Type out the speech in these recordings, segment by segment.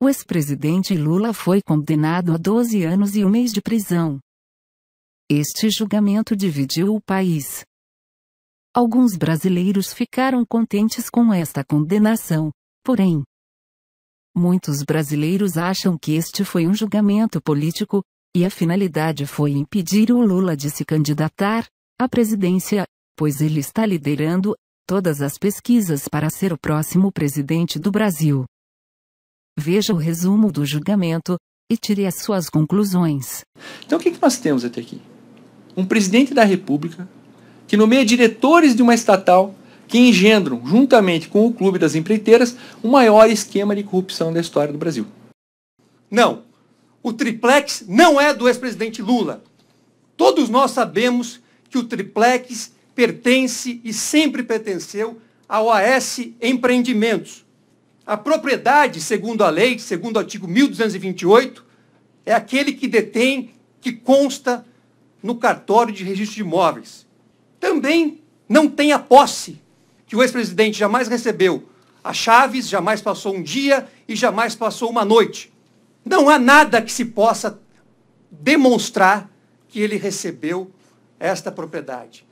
O ex-presidente Lula foi condenado a 12 anos e um mês de prisão. Este julgamento dividiu o país. Alguns brasileiros ficaram contentes com esta condenação, porém, muitos brasileiros acham que este foi um julgamento político, e a finalidade foi impedir o Lula de se candidatar à presidência, pois ele está liderando todas as pesquisas para ser o próximo presidente do Brasil veja o resumo do julgamento e tire as suas conclusões. Então, o que, que nós temos até aqui? Um presidente da República que nomeia diretores de uma estatal que engendram, juntamente com o Clube das Empreiteiras, o maior esquema de corrupção da história do Brasil. Não, o triplex não é do ex-presidente Lula. Todos nós sabemos que o triplex pertence e sempre pertenceu ao AS Empreendimentos, a propriedade, segundo a lei, segundo o artigo 1228, é aquele que detém, que consta no cartório de registro de imóveis. Também não tem a posse, que o ex-presidente jamais recebeu. A Chaves jamais passou um dia e jamais passou uma noite. Não há nada que se possa demonstrar que ele recebeu esta propriedade.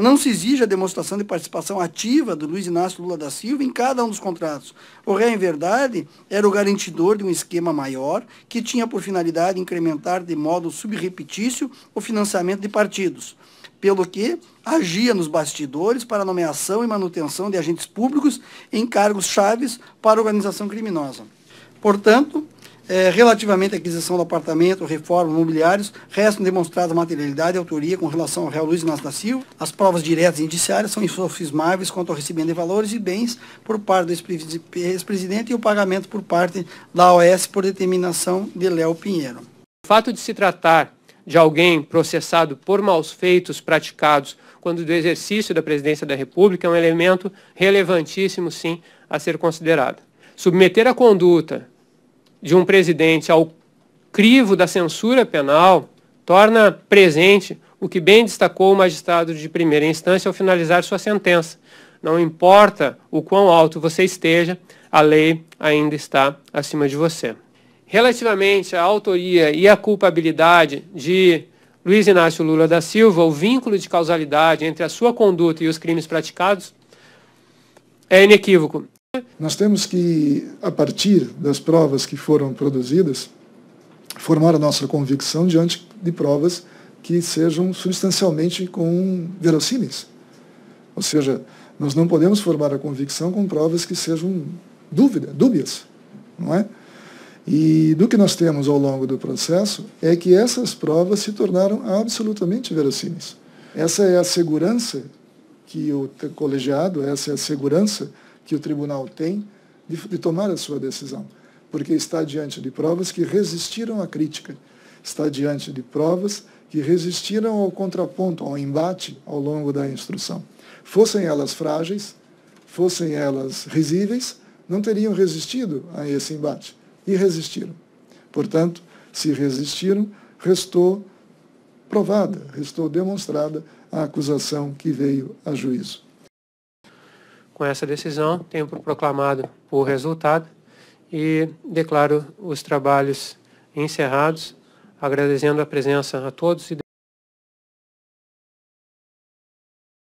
Não se exige a demonstração de participação ativa do Luiz Inácio Lula da Silva em cada um dos contratos. O Ré, em verdade, era o garantidor de um esquema maior que tinha por finalidade incrementar de modo subrepetício o financiamento de partidos, pelo que agia nos bastidores para nomeação e manutenção de agentes públicos em cargos chaves para a organização criminosa. Portanto, é, relativamente à aquisição do apartamento, reforma, imobiliários, restam demonstradas materialidade e autoria com relação ao réu Luiz Inácio da Silva. As provas diretas e indiciárias são insofismáveis quanto ao recebimento de valores e bens por parte do ex-presidente e o pagamento por parte da OS por determinação de Léo Pinheiro. O fato de se tratar de alguém processado por maus feitos praticados quando do exercício da presidência da República é um elemento relevantíssimo, sim, a ser considerado. Submeter a conduta de um presidente ao crivo da censura penal torna presente o que bem destacou o magistrado de primeira instância ao finalizar sua sentença. Não importa o quão alto você esteja, a lei ainda está acima de você. Relativamente à autoria e à culpabilidade de Luiz Inácio Lula da Silva, o vínculo de causalidade entre a sua conduta e os crimes praticados é inequívoco. Nós temos que, a partir das provas que foram produzidas, formar a nossa convicção diante de provas que sejam substancialmente com verossímeis. Ou seja, nós não podemos formar a convicção com provas que sejam dúvida, dúbias, não é? E do que nós temos ao longo do processo é que essas provas se tornaram absolutamente verossímeis. Essa é a segurança que o colegiado, essa é a segurança que o tribunal tem de, de tomar a sua decisão, porque está diante de provas que resistiram à crítica, está diante de provas que resistiram ao contraponto, ao embate ao longo da instrução. Fossem elas frágeis, fossem elas risíveis, não teriam resistido a esse embate. E resistiram. Portanto, se resistiram, restou provada, restou demonstrada a acusação que veio a juízo. Com essa decisão, tenho proclamado o resultado e declaro os trabalhos encerrados, agradecendo a presença a todos e